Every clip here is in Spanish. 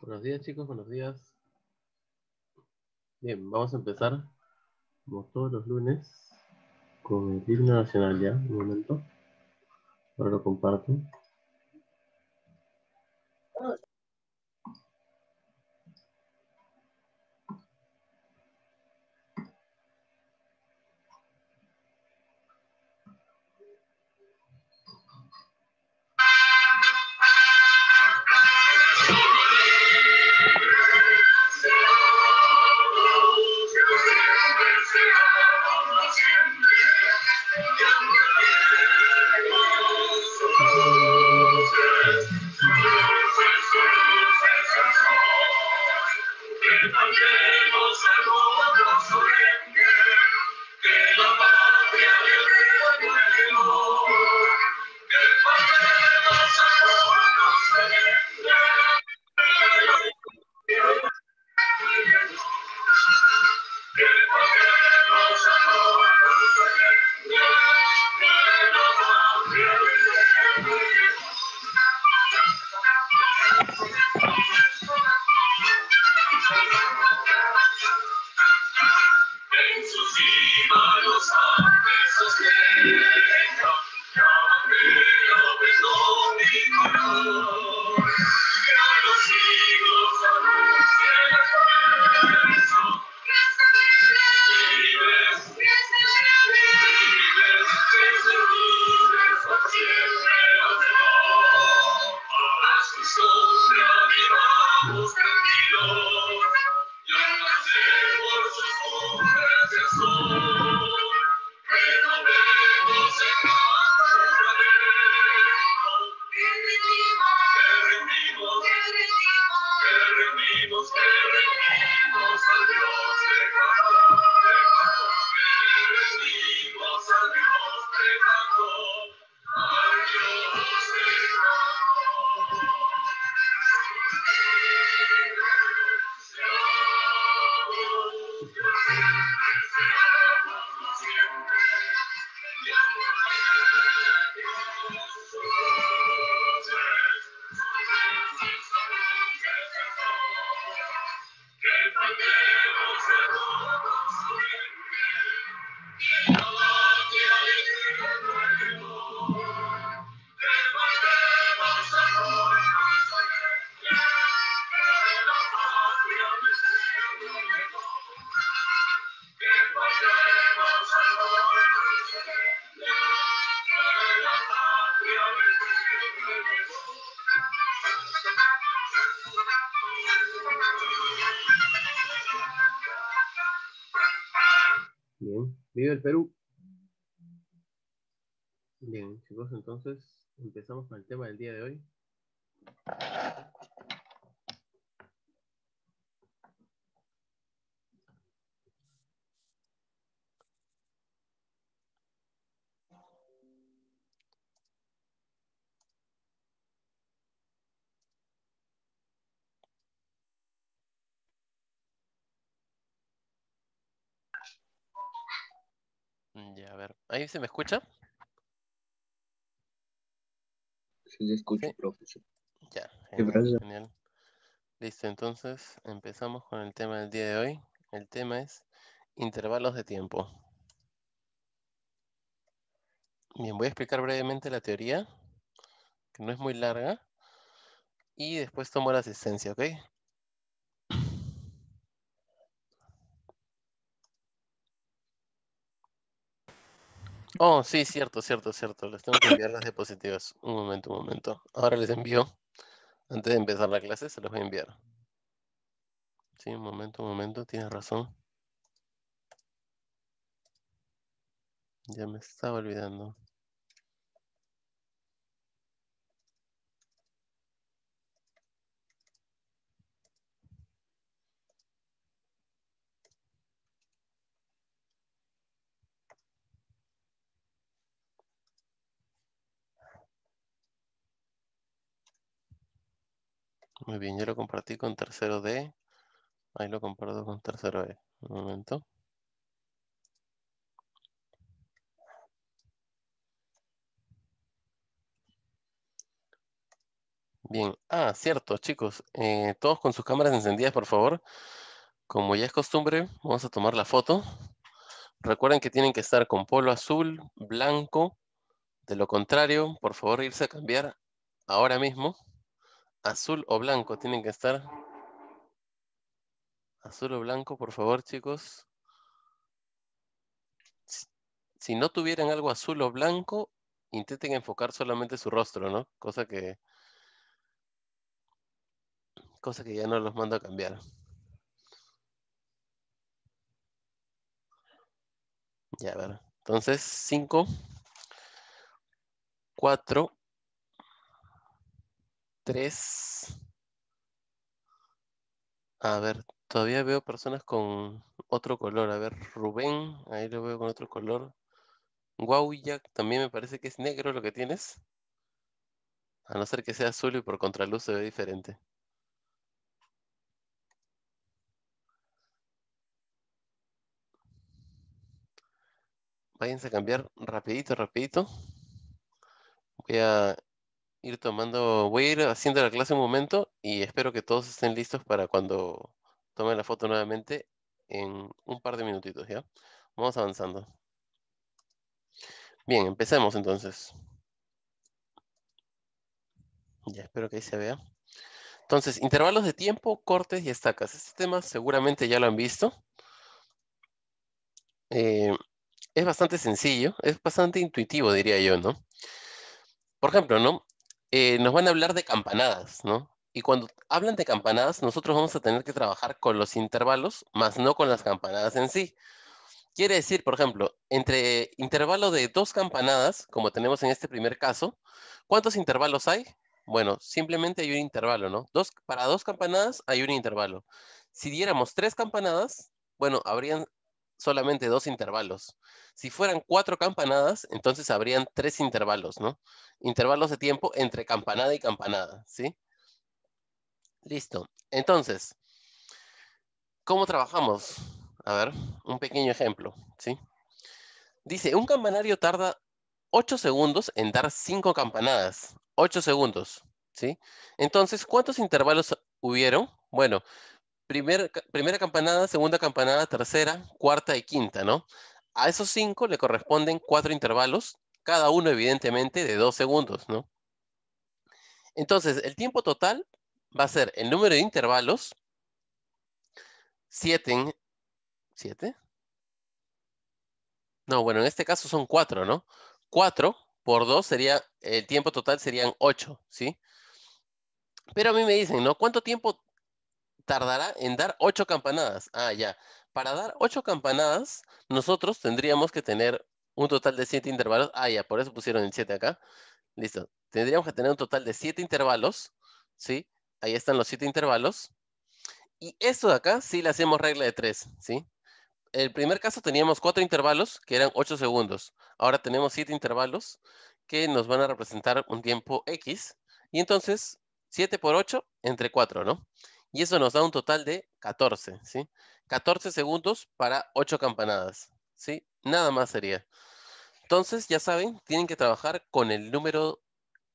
Buenos días chicos, buenos días. Bien, vamos a empezar, como todos los lunes, con el libro nacional ya, Un momento, ahora lo comparto. del Perú. Bien, chicos, entonces empezamos con el tema del día de hoy. ¿Ahí se me escucha? se escucha, profesor. Ya, genial. Listo, entonces empezamos con el tema del día de hoy. El tema es intervalos de tiempo. Bien, voy a explicar brevemente la teoría, que no es muy larga, y después tomo la asistencia, ¿ok? Oh, sí, cierto, cierto, cierto. Les tengo que enviar las diapositivas. Un momento, un momento. Ahora les envío. Antes de empezar la clase, se los voy a enviar. Sí, un momento, un momento. Tienes razón. Ya me estaba olvidando. Muy bien, yo lo compartí con tercero D. Ahí lo comparto con tercero E. Un momento. Bien. Ah, cierto, chicos. Eh, todos con sus cámaras encendidas, por favor. Como ya es costumbre, vamos a tomar la foto. Recuerden que tienen que estar con polo azul, blanco. De lo contrario, por favor, irse a cambiar ahora mismo. Azul o blanco tienen que estar. Azul o blanco, por favor, chicos. Si no tuvieran algo azul o blanco, intenten enfocar solamente su rostro, ¿no? Cosa que. Cosa que ya no los mando a cambiar. Ya, a ver. Entonces, 5, 4, a ver, todavía veo personas con otro color. A ver, Rubén, ahí lo veo con otro color. Guauyac, también me parece que es negro lo que tienes. A no ser que sea azul y por contraluz se ve diferente. Váyanse a cambiar rapidito, rapidito. Voy a ir tomando, voy a ir haciendo la clase un momento y espero que todos estén listos para cuando tome la foto nuevamente en un par de minutitos, ¿ya? Vamos avanzando. Bien, empecemos entonces. Ya espero que ahí se vea. Entonces, intervalos de tiempo, cortes y estacas. Este tema seguramente ya lo han visto. Eh, es bastante sencillo, es bastante intuitivo, diría yo, ¿no? Por ejemplo, ¿no? Eh, nos van a hablar de campanadas, ¿no? Y cuando hablan de campanadas, nosotros vamos a tener que trabajar con los intervalos, más no con las campanadas en sí. Quiere decir, por ejemplo, entre intervalo de dos campanadas, como tenemos en este primer caso, ¿cuántos intervalos hay? Bueno, simplemente hay un intervalo, ¿no? Dos, para dos campanadas hay un intervalo. Si diéramos tres campanadas, bueno, habrían solamente dos intervalos. Si fueran cuatro campanadas, entonces habrían tres intervalos, ¿no? Intervalos de tiempo entre campanada y campanada, ¿sí? Listo. Entonces, ¿cómo trabajamos? A ver, un pequeño ejemplo, ¿sí? Dice, un campanario tarda ocho segundos en dar cinco campanadas. Ocho segundos, ¿sí? Entonces, ¿cuántos intervalos hubieron? Bueno, primera campanada, segunda campanada, tercera, cuarta y quinta, ¿no? A esos cinco le corresponden cuatro intervalos, cada uno evidentemente de dos segundos, ¿no? Entonces, el tiempo total va a ser el número de intervalos, 7, ¿siete? No, bueno, en este caso son cuatro, ¿no? Cuatro por dos sería, el tiempo total serían ocho, ¿sí? Pero a mí me dicen, ¿no? ¿Cuánto tiempo tardará en dar ocho campanadas. Ah, ya. Para dar ocho campanadas, nosotros tendríamos que tener un total de siete intervalos. Ah, ya, por eso pusieron el 7 acá. Listo. Tendríamos que tener un total de siete intervalos. ¿Sí? Ahí están los siete intervalos. Y esto de acá sí le hacemos regla de tres, ¿sí? El primer caso teníamos cuatro intervalos, que eran 8 segundos. Ahora tenemos siete intervalos que nos van a representar un tiempo X. Y entonces, 7 por 8 entre 4, ¿no? Y eso nos da un total de 14, ¿sí? 14 segundos para 8 campanadas, ¿sí? Nada más sería. Entonces, ya saben, tienen que trabajar con el número,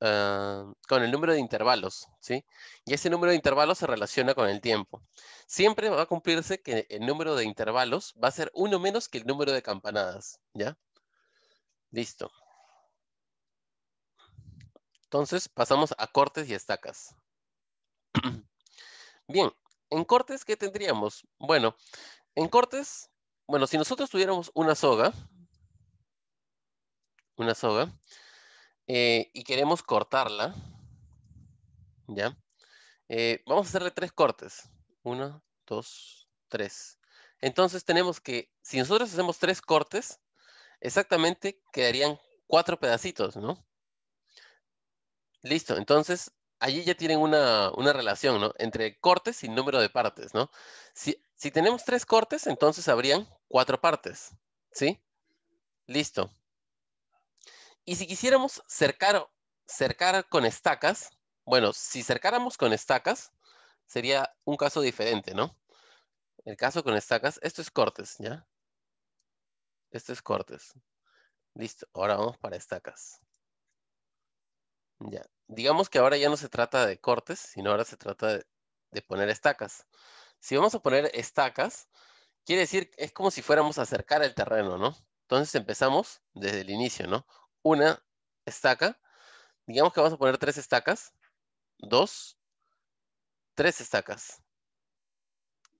eh, con el número de intervalos, ¿sí? Y ese número de intervalos se relaciona con el tiempo. Siempre va a cumplirse que el número de intervalos va a ser uno menos que el número de campanadas, ¿ya? Listo. Entonces, pasamos a cortes y estacas. Bien, en cortes, ¿qué tendríamos? Bueno, en cortes, bueno, si nosotros tuviéramos una soga, una soga, eh, y queremos cortarla, ¿ya? Eh, vamos a hacerle tres cortes. Uno, dos, tres. Entonces tenemos que, si nosotros hacemos tres cortes, exactamente quedarían cuatro pedacitos, ¿no? Listo, entonces allí ya tienen una, relación, ¿no? Entre cortes y número de partes, ¿no? Si, tenemos tres cortes, entonces habrían cuatro partes, ¿sí? Listo. Y si quisiéramos cercar, cercar con estacas, bueno, si cercáramos con estacas, sería un caso diferente, ¿no? El caso con estacas, esto es cortes, ¿ya? Esto es cortes. Listo, ahora vamos para estacas. Ya, digamos que ahora ya no se trata de cortes, sino ahora se trata de, poner estacas. Si vamos a poner estacas, quiere decir, es como si fuéramos a acercar el terreno, ¿no? Entonces empezamos desde el inicio, ¿no? Una estaca, digamos que vamos a poner tres estacas, dos, tres estacas.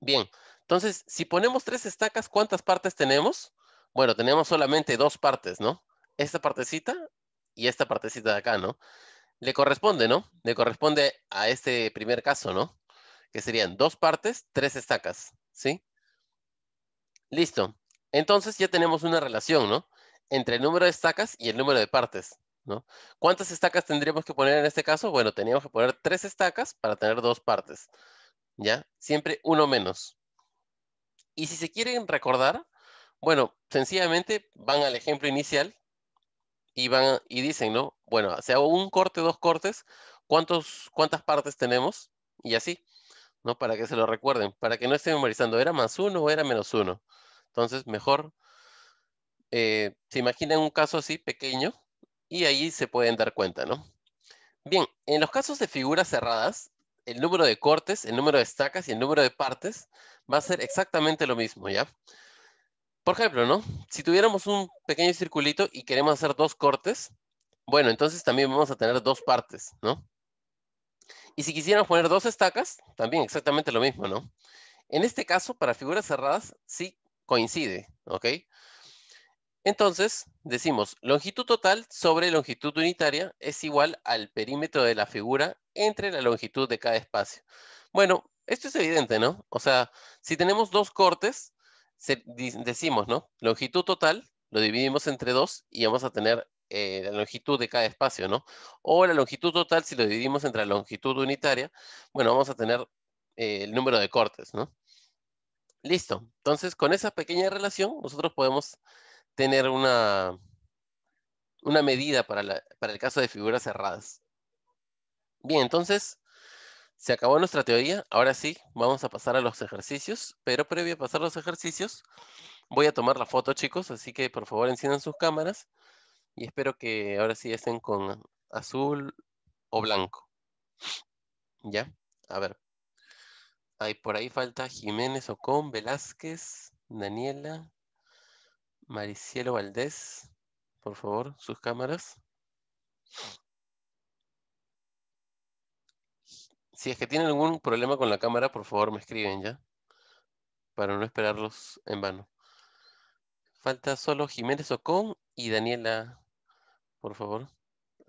Bien, entonces, si ponemos tres estacas, ¿cuántas partes tenemos? Bueno, tenemos solamente dos partes, ¿no? Esta partecita y esta partecita de acá, ¿no? le corresponde, ¿no? Le corresponde a este primer caso, ¿no? Que serían dos partes, tres estacas, ¿sí? Listo. Entonces ya tenemos una relación, ¿no? Entre el número de estacas y el número de partes, ¿no? ¿Cuántas estacas tendríamos que poner en este caso? Bueno, teníamos que poner tres estacas para tener dos partes, ¿ya? Siempre uno menos. Y si se quieren recordar, bueno, sencillamente van al ejemplo inicial y van y dicen, ¿no? Bueno, si hago un corte, dos cortes, ¿cuántos, ¿cuántas partes tenemos? Y así, ¿no? Para que se lo recuerden, para que no estén memorizando, ¿era más uno o era menos uno? Entonces, mejor eh, se imaginan un caso así pequeño y ahí se pueden dar cuenta, ¿no? Bien, en los casos de figuras cerradas, el número de cortes, el número de estacas y el número de partes va a ser exactamente lo mismo, ¿ya? Por ejemplo, ¿no? Si tuviéramos un pequeño circulito y queremos hacer dos cortes, bueno, entonces también vamos a tener dos partes, ¿no? Y si quisiéramos poner dos estacas, también exactamente lo mismo, ¿no? En este caso, para figuras cerradas, sí coincide, ¿ok? Entonces, decimos, longitud total sobre longitud unitaria es igual al perímetro de la figura entre la longitud de cada espacio. Bueno, esto es evidente, ¿no? O sea, si tenemos dos cortes, decimos, ¿no? Longitud total, lo dividimos entre dos y vamos a tener eh, la longitud de cada espacio, ¿no? O la longitud total, si lo dividimos entre la longitud unitaria, bueno, vamos a tener eh, el número de cortes, ¿no? Listo. Entonces, con esa pequeña relación, nosotros podemos tener una, una medida para, para el caso de figuras cerradas. Bien, entonces, se acabó nuestra teoría, ahora sí, vamos a pasar a los ejercicios, pero previo a pasar a los ejercicios, voy a tomar la foto, chicos, así que por favor enciendan sus cámaras y espero que ahora sí estén con azul o blanco. ¿Ya? A ver. Ahí por ahí falta Jiménez Ocon, Velázquez, Daniela, Maricielo Valdés. Por favor, sus cámaras. Si es que tienen algún problema con la cámara, por favor me escriben ya, para no esperarlos en vano. Falta solo Jiménez Ocon y Daniela, por favor.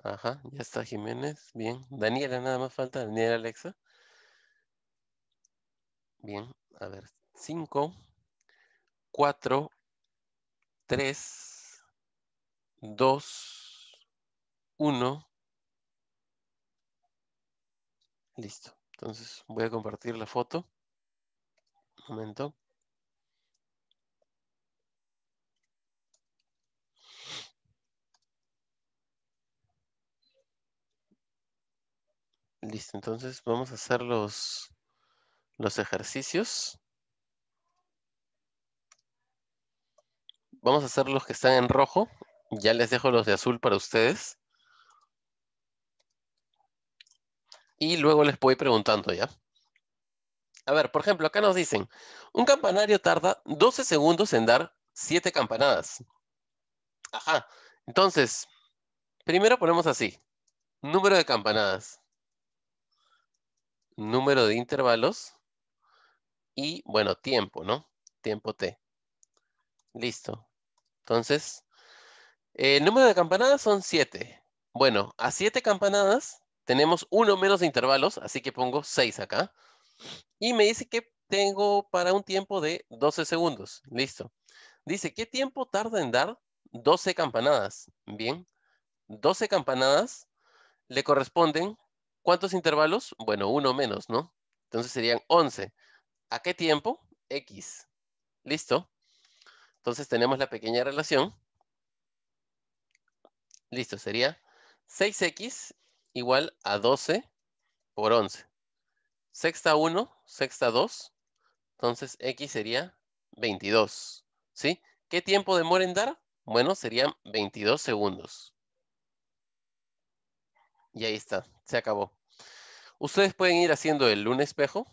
Ajá, ya está Jiménez, bien. Daniela, nada más falta, Daniela Alexa. Bien, a ver, 5, 4, 3, 2, 1. Listo. Entonces voy a compartir la foto. Un momento. Listo, entonces vamos a hacer los, los ejercicios. Vamos a hacer los que están en rojo. Ya les dejo los de azul para ustedes. y luego les voy preguntando ya. A ver, por ejemplo, acá nos dicen, un campanario tarda 12 segundos en dar 7 campanadas. Ajá, entonces, primero ponemos así, número de campanadas, número de intervalos y, bueno, tiempo, ¿no? Tiempo T. Listo. Entonces, eh, el número de campanadas son 7. Bueno, a 7 campanadas tenemos uno menos intervalos, así que pongo 6 acá. Y me dice que tengo para un tiempo de 12 segundos. Listo. Dice, ¿qué tiempo tarda en dar 12 campanadas? Bien. 12 campanadas le corresponden ¿cuántos intervalos? Bueno, uno menos, ¿no? Entonces serían 11. ¿A qué tiempo? X. ¿Listo? Entonces tenemos la pequeña relación. Listo, sería 6X igual a 12 por 11. Sexta 1, sexta 2, entonces X sería 22, ¿sí? ¿Qué tiempo demora en dar? Bueno, serían 22 segundos. Y ahí está, se acabó. Ustedes pueden ir haciendo el 1 espejo,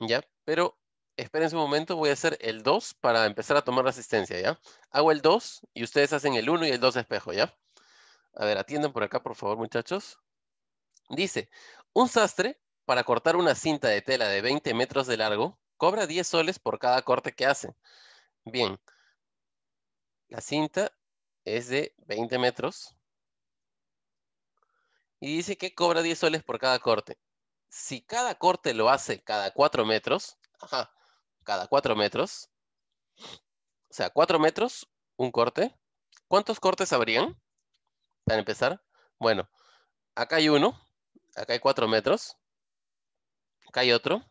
¿ya? Pero espérense un momento, voy a hacer el 2 para empezar a tomar la asistencia, ¿ya? Hago el 2 y ustedes hacen el 1 y el 2 espejo, ¿ya? A ver, atiendan por acá, por favor, muchachos. Dice, un sastre para cortar una cinta de tela de 20 metros de largo cobra 10 soles por cada corte que hace. Bien, la cinta es de 20 metros y dice que cobra 10 soles por cada corte. Si cada corte lo hace cada 4 metros, ajá, cada 4 metros, o sea, 4 metros, un corte, ¿cuántos cortes habrían? Para empezar, bueno, acá hay uno, acá hay cuatro metros, acá hay otro,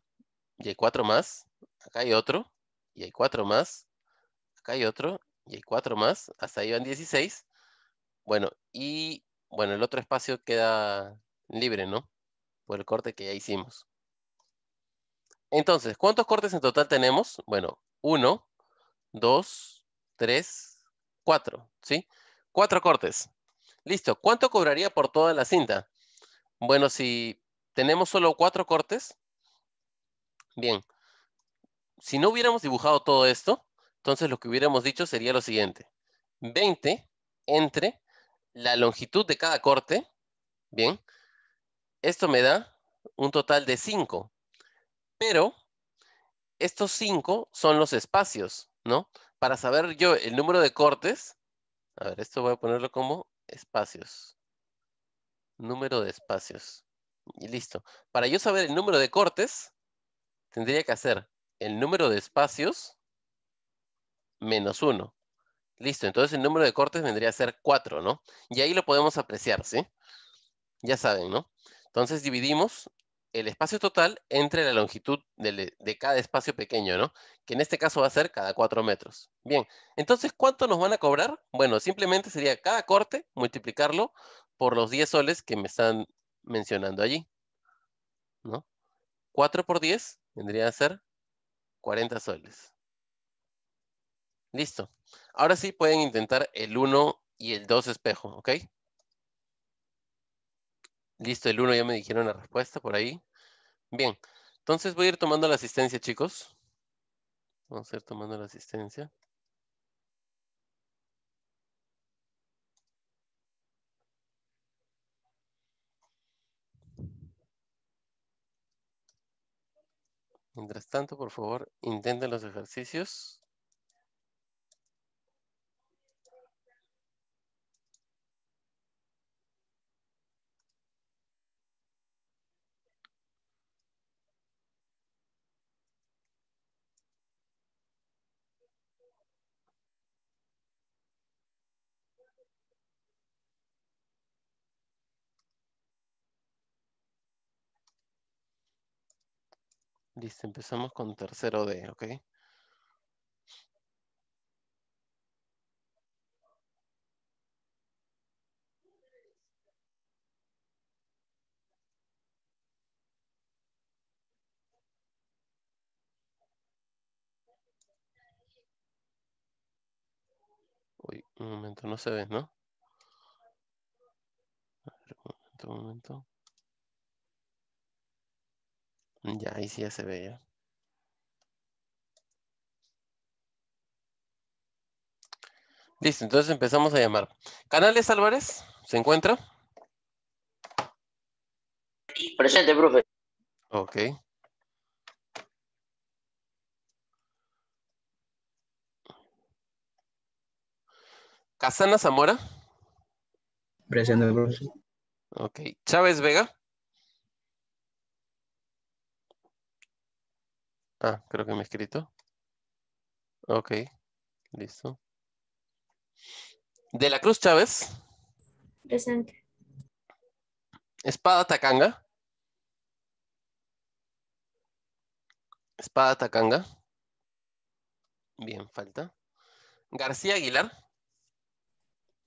y hay cuatro más, acá hay otro, y hay cuatro más, acá hay otro, y hay cuatro más, hasta ahí van 16. Bueno, y bueno, el otro espacio queda libre, ¿no? Por el corte que ya hicimos. Entonces, ¿cuántos cortes en total tenemos? Bueno, uno, dos, tres, cuatro, ¿sí? Cuatro cortes. Listo, ¿cuánto cobraría por toda la cinta? Bueno, si tenemos solo cuatro cortes, bien, si no hubiéramos dibujado todo esto, entonces lo que hubiéramos dicho sería lo siguiente. 20 entre la longitud de cada corte, bien, esto me da un total de 5, pero estos 5 son los espacios, ¿no? Para saber yo el número de cortes, a ver, esto voy a ponerlo como espacios número de espacios. Y listo. Para yo saber el número de cortes, tendría que hacer el número de espacios menos 1. Listo, entonces el número de cortes vendría a ser 4, ¿no? Y ahí lo podemos apreciar, ¿sí? Ya saben, ¿no? Entonces dividimos el espacio total entre la longitud de, cada espacio pequeño, ¿no? Que en este caso va a ser cada 4 metros. Bien, entonces, ¿cuánto nos van a cobrar? Bueno, simplemente sería cada corte multiplicarlo por los 10 soles que me están mencionando allí. ¿no? 4 por 10 vendría a ser 40 soles. Listo. Ahora sí pueden intentar el 1 y el 2 espejo, ¿ok? Listo, el 1 ya me dijeron la respuesta por ahí. Bien, entonces voy a ir tomando la asistencia, chicos. Vamos a ir tomando la asistencia. Mientras tanto, por favor, intenten los ejercicios. Listo, empezamos con tercero D, ¿ok? Uy, un momento, no se ve, ¿no? un momento, un momento. Ya, ahí sí ya se ve ya. Listo, entonces empezamos a llamar. Canales Álvarez, ¿se encuentra? Presente, profe. Ok. Casana Zamora. Presente, profe. Ok. Chávez Vega. Ah, creo que me he escrito. Ok, listo. De la Cruz Chávez. Presente. Espada Takanga. Espada Takanga. Bien, falta. García Aguilar.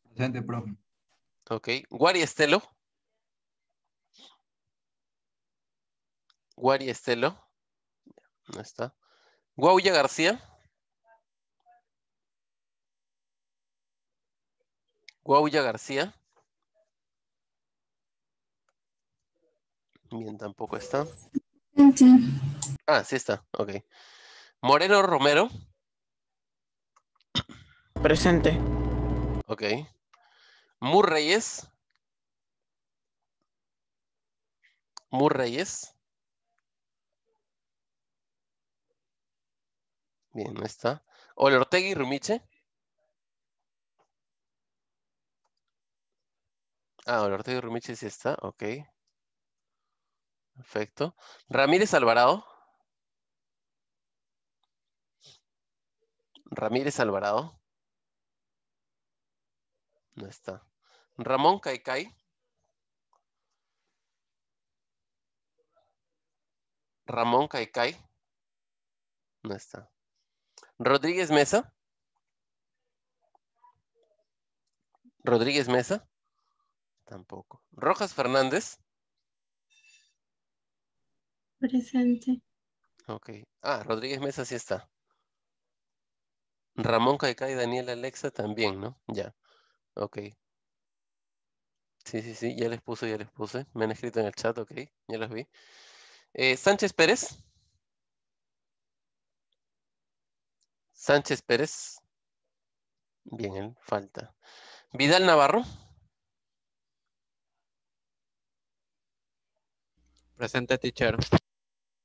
Presente, profe. Ok. Guari Estelo. Guari Estelo. No está. Guauya García. Guauya García. Bien, tampoco está. Ah, sí está, ok. Moreno Romero. Presente. Ok. Mur Reyes Bien, no está. Olortegui, Rumiche. Ah, Olortegui, Rumiche sí está, ok. Perfecto. Ramírez Alvarado. Ramírez Alvarado. No está. Ramón Caicay. Ramón Caicay. No está. Rodríguez Mesa. Rodríguez Mesa. Tampoco. Rojas Fernández. Presente. Ok. Ah, Rodríguez Mesa sí está. Ramón Caicay y Daniel Alexa también, ¿no? Ya. Ok. Sí, sí, sí. Ya les puse, ya les puse. Me han escrito en el chat, ok. Ya los vi. Eh, Sánchez Pérez. Sánchez Pérez. Bien, él falta. Vidal Navarro. Presente, teacher.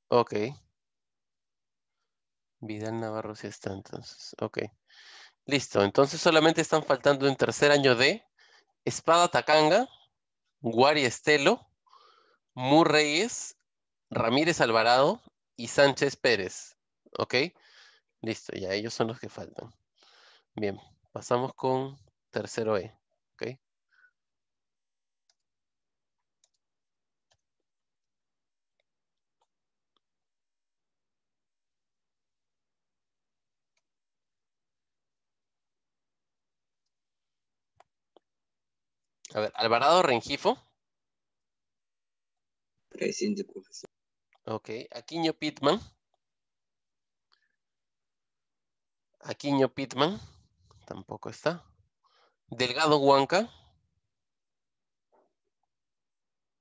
Ok. Vidal Navarro sí está entonces. Ok. Listo. Entonces solamente están faltando en tercer año de Espada Tacanga, Guari Estelo, Mu Reyes, Ramírez Alvarado y Sánchez Pérez. ¿Ok? Listo, ya ellos son los que faltan. Bien, pasamos con tercero E. A ver, Alvarado Rengifo. profesor. Ok, Aquino Pitman. Aquino Pitman, tampoco está. Delgado Huanca.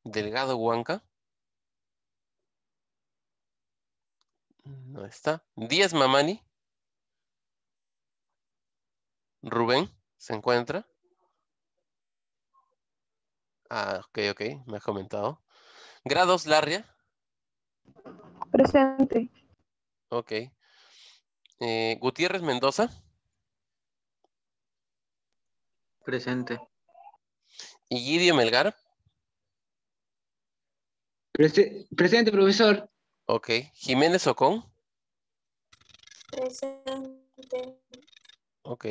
Delgado Huanca. No está. Díaz Mamani. Rubén se encuentra. Ah, ok, ok, me has comentado. Grados Larria. Presente. Ok. Eh, Gutiérrez Mendoza. Presente. Igidio Melgar. presente, profesor. Ok. Jiménez Ocón. Presente. Ok.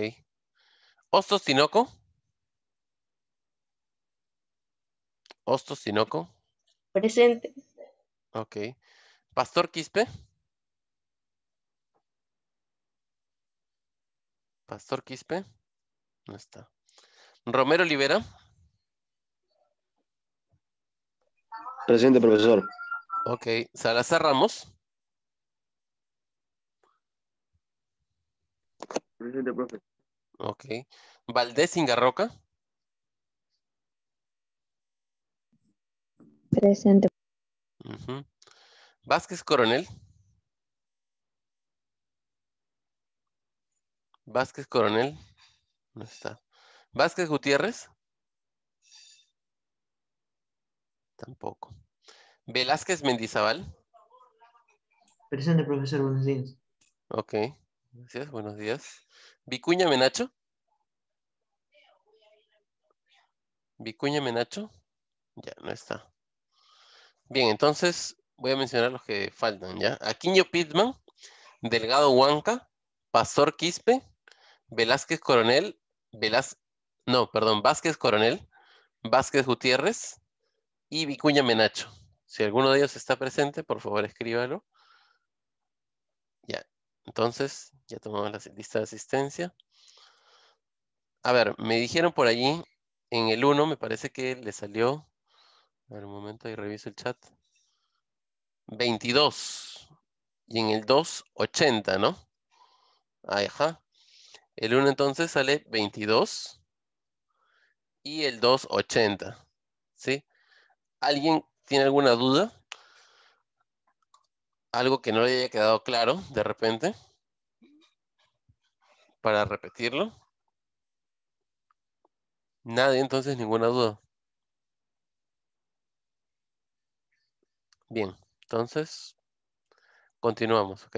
Hostos Sinoco, Hostos Sinoco, Presente. Ok. Pastor Quispe. Pastor Quispe. No está. Romero Olivera. Presente, profesor. Ok. Salazar Ramos. Presidente, profesor. Ok. Valdés Ingarroca. Presente. Vázquez Coronel. Vázquez Coronel. No está. Vázquez Gutiérrez. Tampoco. Velázquez Mendizábal. Presente, profesor. Buenos días. Ok. Gracias. Buenos días. Vicuña Menacho. Vicuña Menacho. Ya, no está. Bien, entonces voy a mencionar los que faltan, ¿ya? Aquino Pitman, Delgado Huanca, Pastor Quispe, Velázquez Coronel, no, perdón, Vázquez Coronel, Vázquez Gutiérrez y Vicuña Menacho. Si alguno de ellos está presente, por favor escríbalo. Ya, entonces, ya tomamos la lista de asistencia. A ver, me dijeron por allí, en el 1 me parece que le salió, a ver un momento ahí reviso el chat, 22. Y en el 2, 80, ¿no? Ajá. El 1 entonces sale 22 y el 2, 80. ¿Sí? ¿Alguien tiene alguna duda? ¿Algo que no le haya quedado claro de repente? Para repetirlo. Nadie entonces ninguna duda. Bien, entonces continuamos, ¿ok?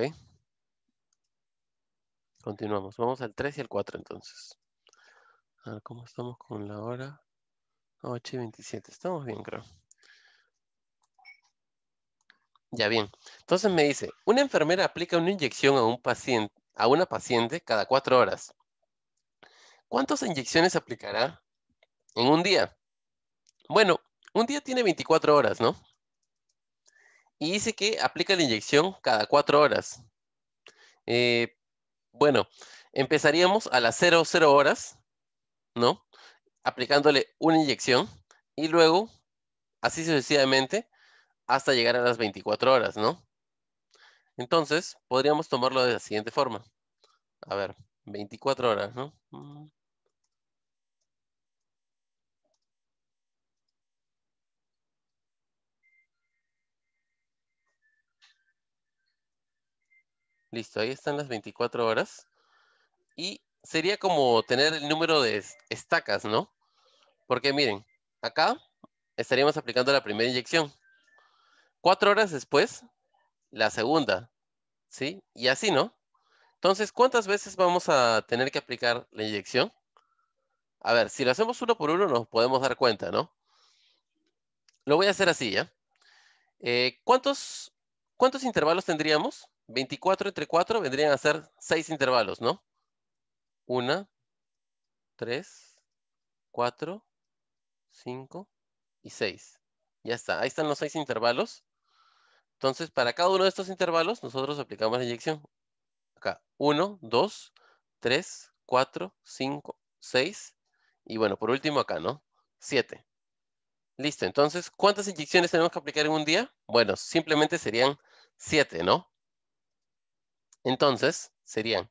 Continuamos. Vamos al 3 y al 4 entonces. A ver cómo estamos con la hora. 8 y 27. Estamos bien, creo. Ya bien. Entonces me dice, una enfermera aplica una inyección a, un paciente, a una paciente cada cuatro horas. ¿Cuántas inyecciones aplicará en un día? Bueno, un día tiene 24 horas, ¿no? Y dice que aplica la inyección cada cuatro horas. Eh, bueno, empezaríamos a las 00 horas, ¿no? Aplicándole una inyección y luego, así sucesivamente, hasta llegar a las 24 horas, ¿no? Entonces, podríamos tomarlo de la siguiente forma. A ver, 24 horas, ¿no? Mm. Listo, ahí están las 24 horas. Y sería como tener el número de estacas, ¿no? Porque miren, acá estaríamos aplicando la primera inyección. Cuatro horas después, la segunda, ¿sí? Y así, ¿no? Entonces, ¿cuántas veces vamos a tener que aplicar la inyección? A ver, si lo hacemos uno por uno nos podemos dar cuenta, ¿no? Lo voy a hacer así, ¿ya? ¿eh? cuántos ¿Cuántos intervalos tendríamos? 24 entre 4 vendrían a ser 6 intervalos, ¿no? 1, 3, 4, 5 y 6. Ya está, ahí están los 6 intervalos. Entonces, para cada uno de estos intervalos, nosotros aplicamos la inyección. Acá, 1, 2, 3, 4, 5, 6. Y bueno, por último acá, ¿no? 7. Listo, entonces, ¿cuántas inyecciones tenemos que aplicar en un día? Bueno, simplemente serían 7, ¿no? Entonces, serían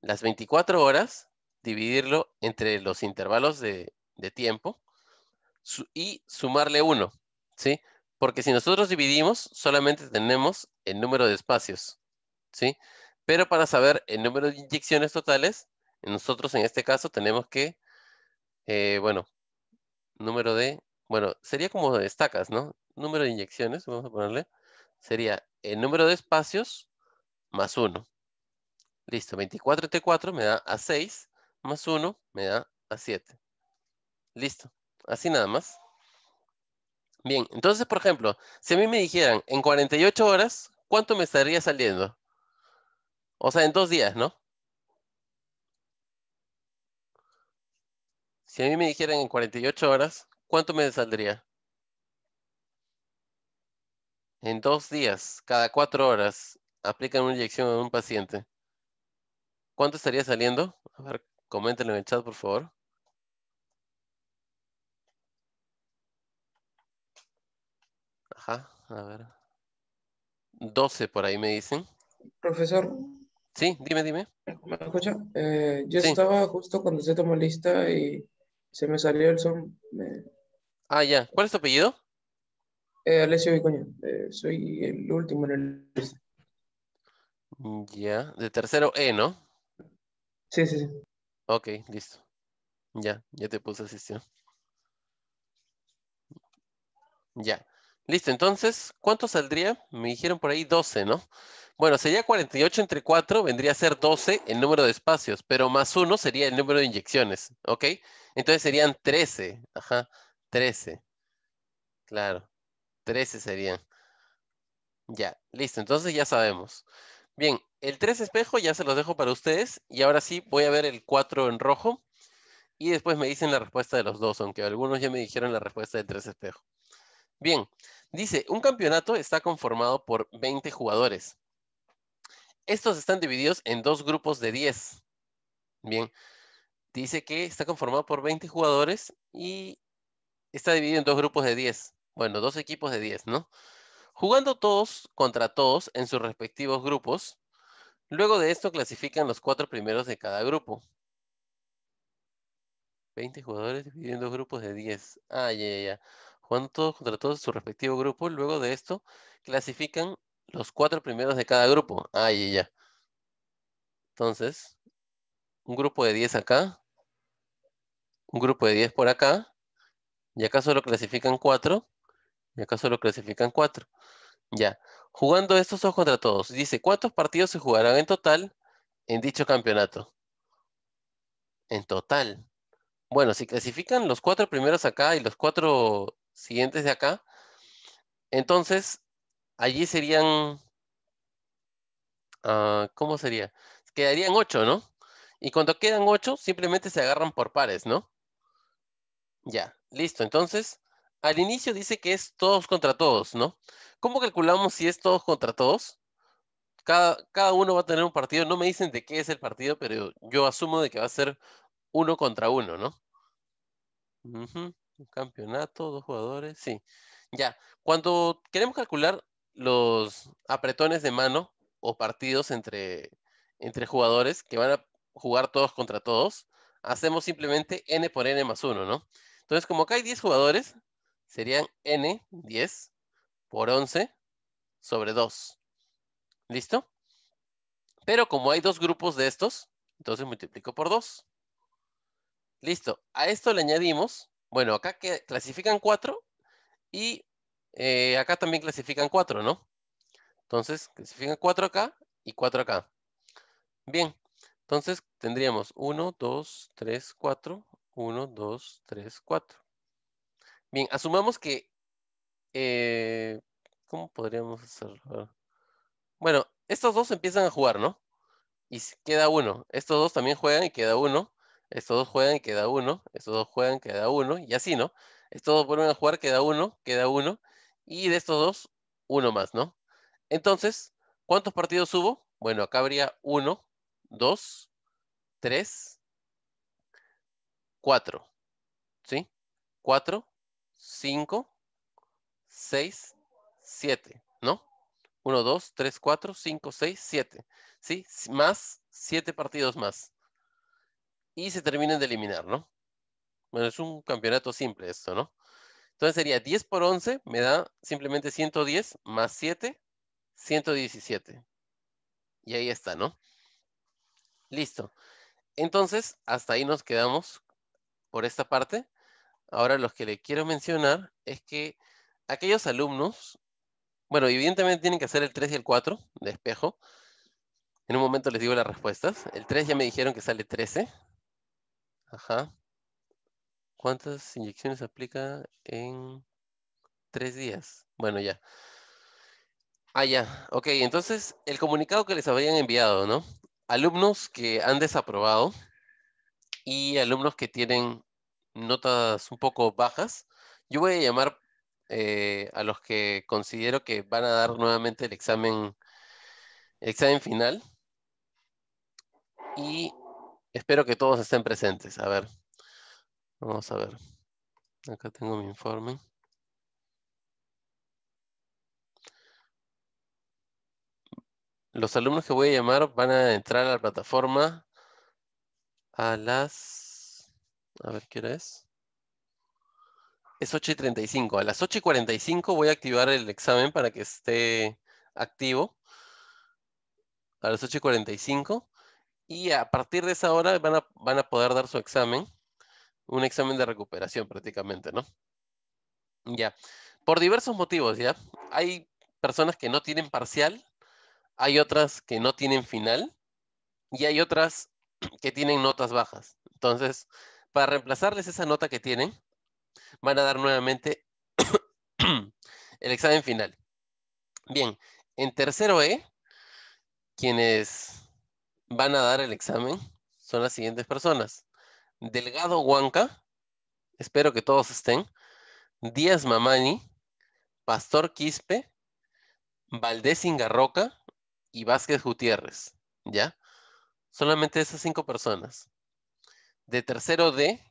las 24 horas, dividirlo entre los intervalos de, tiempo y sumarle 1, ¿sí? Porque si nosotros dividimos, solamente tenemos el número de espacios, ¿sí? Pero para saber el número de inyecciones totales, nosotros en este caso tenemos que, eh, bueno, número de, bueno, sería como estacas, ¿no? Número de inyecciones, vamos a ponerle, sería el número de espacios más 1. Listo, 24 t 4 me da a 6, más 1 me da a 7. Listo, así nada más. Bien, entonces, por ejemplo, si a mí me dijeran, en 48 horas, ¿cuánto me estaría saliendo? O sea, en dos días, ¿no? Si a mí me dijeran en 48 horas, ¿cuánto me saldría? En dos días, cada cuatro horas, aplican una inyección a un paciente. ¿Cuánto estaría saliendo? A ver, coméntenlo en el chat, por favor. Ajá, a ver. 12 por ahí me dicen. Profesor. Sí, dime, dime. ¿Me escucha? Eh, yo estaba justo cuando se tomó lista y se me salió el son. Ah, ya. ¿Cuál es tu apellido? Eh, Alessio Vicuña. Eh, soy el último en el... Ya, de tercero E, ¿no? Sí, sí, sí. Ok, listo. Ya, ya te puse sesión. Ya. Listo, entonces, ¿cuánto saldría? Me dijeron por ahí 12, ¿no? Bueno, sería 48 entre 4, vendría a ser 12 el número de espacios, pero más 1 sería el número de inyecciones, ¿ok? Entonces serían 13, ajá, 13. Claro, 13 serían. Ya, listo, entonces ya sabemos. Bien, el tres espejo ya se los dejo para ustedes y ahora sí voy a ver el 4 en rojo y después me dicen la respuesta de los dos, aunque algunos ya me dijeron la respuesta del tres espejo. Bien, dice, un campeonato está conformado por 20 jugadores. Estos están divididos en dos grupos de 10. Bien, dice que está conformado por 20 jugadores y está dividido en dos grupos de 10. Bueno, dos equipos de 10, ¿no? Jugando todos contra todos en sus respectivos grupos, Luego de esto clasifican los cuatro primeros de cada grupo. 20 jugadores dividiendo grupos de 10. Ah, ya, ya, ya. todos contra todos su respectivo grupo. Luego de esto clasifican los cuatro primeros de cada grupo. Ah, ya, ya. Entonces, un grupo de 10 acá. Un grupo de 10 por acá. Y acá solo clasifican cuatro. Y acá solo clasifican cuatro. Ya jugando estos dos contra todos. Dice, ¿cuántos partidos se jugarán en total en dicho campeonato? En total. Bueno, si clasifican los cuatro primeros acá y los cuatro siguientes de acá, entonces allí serían, ah, ¿cómo sería? Quedarían ocho, ¿no? Y cuando quedan ocho, simplemente se agarran por pares, ¿no? Ya, listo. Entonces, al inicio dice que es todos contra todos, ¿no? ¿Cómo calculamos si es todos contra todos? Cada, cada, uno va a tener un partido, no me dicen de qué es el partido, pero yo asumo de que va a ser uno contra uno, ¿no? Un campeonato, dos jugadores, sí. Ya, cuando queremos calcular los apretones de mano o partidos entre, entre jugadores que van a jugar todos contra todos, hacemos simplemente n por n más uno, ¿no? Entonces, como acá hay 10 jugadores, serían oh. n, 10, por 11 sobre 2. ¿Listo? Pero como hay dos grupos de estos, entonces multiplico por 2. Listo. A esto le añadimos, bueno, acá clasifican 4 y eh, acá también clasifican 4, ¿no? Entonces, clasifican 4 acá y 4 acá. Bien, entonces tendríamos 1, 2, 3, 4, 1, 2, 3, 4. Bien, asumamos que... Eh, ¿Cómo podríamos hacerlo? Bueno, estos dos empiezan a jugar, ¿no? Y queda uno. Estos dos también juegan y queda uno. Estos dos juegan y queda uno. Estos dos juegan, queda uno. Y así, ¿no? Estos dos vuelven a jugar, queda uno, queda uno. Y de estos dos, uno más, ¿no? Entonces, ¿cuántos partidos hubo? Bueno, acá habría uno, dos, tres, cuatro. ¿Sí? Cuatro 5, 6, 7, ¿no? 1, 2, 3, 4, 5, 6, 7. ¿Sí? Más 7 partidos más. Y se terminan de eliminar, ¿no? Bueno, es un campeonato simple esto, ¿no? Entonces sería 10 por 11, me da simplemente 110 más 7, 117. Y ahí está, ¿no? Listo. Entonces, hasta ahí nos quedamos por esta parte. Ahora los que le quiero mencionar es que aquellos alumnos, bueno, evidentemente tienen que hacer el 3 y el 4 de espejo. En un momento les digo las respuestas. El 3 ya me dijeron que sale 13. Ajá. ¿Cuántas inyecciones aplica en tres días? Bueno, ya. Ah, ya. Ok, entonces el comunicado que les habían enviado, ¿no? Alumnos que han desaprobado y alumnos que tienen notas un poco bajas, yo voy a llamar eh, a los que considero que van a dar nuevamente el examen, el examen final. Y espero que todos estén presentes. A ver, vamos a ver. Acá tengo mi informe. Los alumnos que voy a llamar van a entrar a la plataforma a las a ver qué hora es. Es 8 y 35. A las 8 y 45 voy a activar el examen para que esté activo. A las 8 y 45. Y a partir de esa hora van a, van a poder dar su examen. Un examen de recuperación prácticamente, ¿no? Ya. Por diversos motivos, ¿ya? Hay personas que no tienen parcial. Hay otras que no tienen final. Y hay otras que tienen notas bajas. Entonces, para reemplazarles esa nota que tienen, van a dar nuevamente el examen final. Bien, en tercero E, quienes van a dar el examen son las siguientes personas. Delgado Huanca, espero que todos estén. Díaz Mamani, Pastor Quispe, Valdés Ingarroca y Vázquez Gutiérrez, ¿ya? Solamente esas cinco personas de tercero D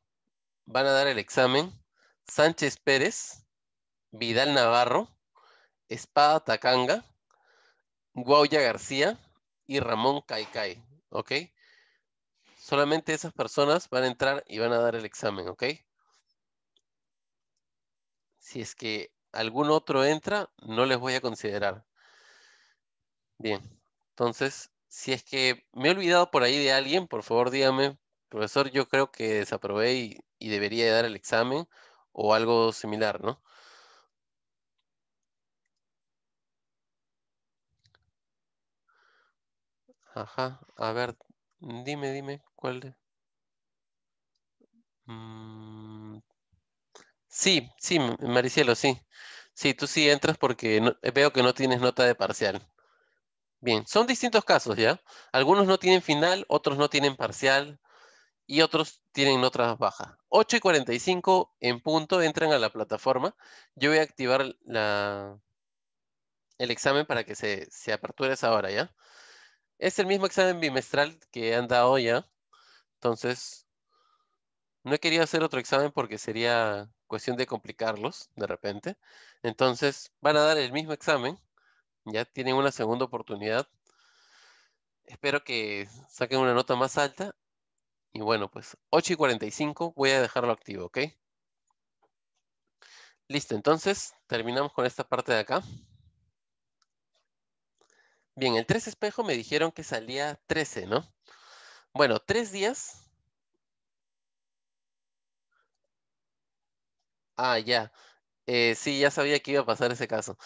van a dar el examen Sánchez Pérez, Vidal Navarro, Espada Tacanga, Guaya García y Ramón Caicay, ¿ok? Solamente esas personas van a entrar y van a dar el examen, ¿ok? Si es que algún otro entra, no les voy a considerar. Bien, entonces, si es que me he olvidado por ahí de alguien, por favor dígame profesor, yo creo que desaprobé y, debería dar el examen o algo similar, ¿no? Ajá, a ver, dime, dime, ¿cuál de? Mm, sí, sí, Maricielo, sí. Sí, tú sí entras porque eh, veo que no tienes nota de parcial. Bien, son distintos casos, ¿ya? Algunos no tienen final, otros no tienen parcial, y otros tienen otras bajas. 8 y 45 en punto entran a la plataforma. Yo voy a activar el examen para que se, se aperture esa hora, ¿ya? Es el mismo examen bimestral que han dado ya. Entonces, no he querido hacer otro examen porque sería cuestión de complicarlos de repente. Entonces, van a dar el mismo examen. Ya tienen una segunda oportunidad. Espero que saquen una nota más alta y bueno, pues 8 y 45 voy a dejarlo activo, ¿ok? Listo, entonces terminamos con esta parte de acá. Bien, el tres espejo me dijeron que salía 13, ¿no? Bueno, 3 días. Ah, ya. Eh, sí, ya sabía que iba a pasar ese caso.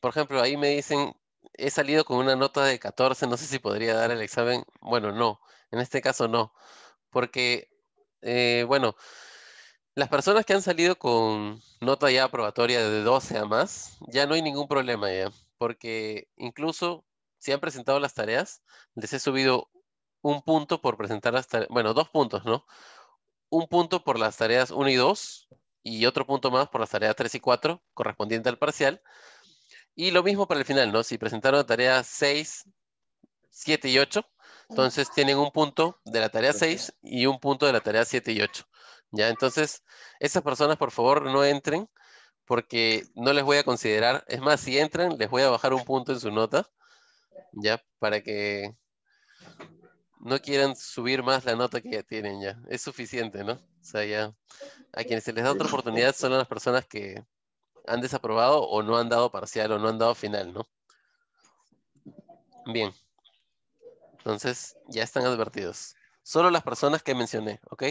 Por ejemplo, ahí me dicen, he salido con una nota de 14, no sé si podría dar el examen. Bueno, no, en este caso no. Porque, eh, bueno, las personas que han salido con nota ya aprobatoria de 12 a más, ya no hay ningún problema ya, porque incluso si han presentado las tareas, les he subido un punto por presentar las tareas, bueno, dos puntos, ¿no? Un punto por las tareas 1 y 2 y otro punto más por las tareas 3 y 4 correspondiente al parcial. Y lo mismo para el final, ¿no? Si presentaron tareas 6, 7 y 8, entonces tienen un punto de la tarea 6 y un punto de la tarea 7 y 8. ¿Ya? Entonces, esas personas, por favor, no entren porque no les voy a considerar. Es más, si entran, les voy a bajar un punto en su nota, ¿ya? Para que no quieran subir más la nota que ya tienen, ya. Es suficiente, ¿no? O sea, ya a quienes se les da otra oportunidad son las personas que han desaprobado o no han dado parcial o no han dado final, ¿no? Bien. Entonces, ya están advertidos. Solo las personas que mencioné, ¿ok?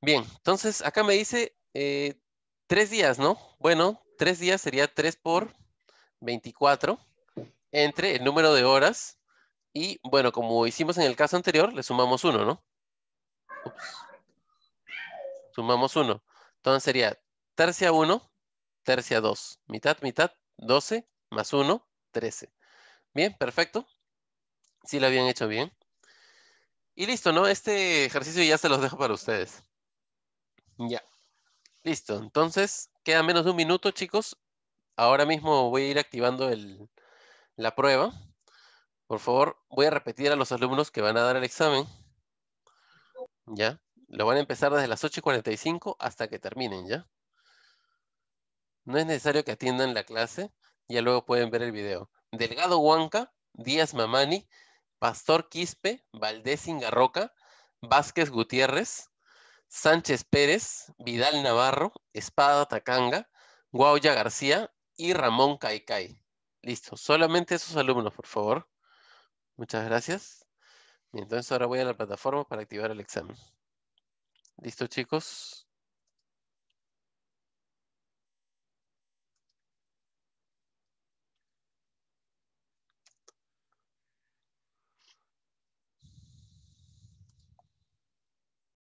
Bien, entonces acá me dice eh, tres días, ¿no? Bueno, tres días sería 3 por 24 entre el número de horas y, bueno, como hicimos en el caso anterior, le sumamos uno, ¿no? Sumamos uno. Entonces sería tercia 1, tercia 2. Mitad, mitad, 12 más 1, 13. Bien, perfecto si lo habían hecho bien. Y listo, ¿no? Este ejercicio ya se los dejo para ustedes. Ya. Listo. Entonces, queda menos de un minuto, chicos. Ahora mismo voy a ir activando la prueba. Por favor, voy a repetir a los alumnos que van a dar el examen. ¿Ya? Lo van a empezar desde las 8.45 hasta que terminen, ¿ya? No es necesario que atiendan la clase, ya luego pueden ver el video. Delgado Huanca, Díaz Mamani, Pastor Quispe, Valdés Ingarroca, Vázquez Gutiérrez, Sánchez Pérez, Vidal Navarro, Espada Tacanga, Guauya García y Ramón Caicay. Listo, solamente esos alumnos, por favor. Muchas gracias. Y entonces ahora voy a la plataforma para activar el examen. ¿Listo, chicos?